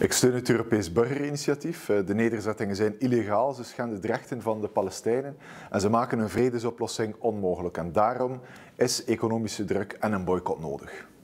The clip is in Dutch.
Ik steun het Europees burgerinitiatief. Eh, de nederzettingen zijn illegaal, ze schenden de rechten van de Palestijnen en ze maken een vredesoplossing onmogelijk. En daarom is economische druk en een boycott nodig.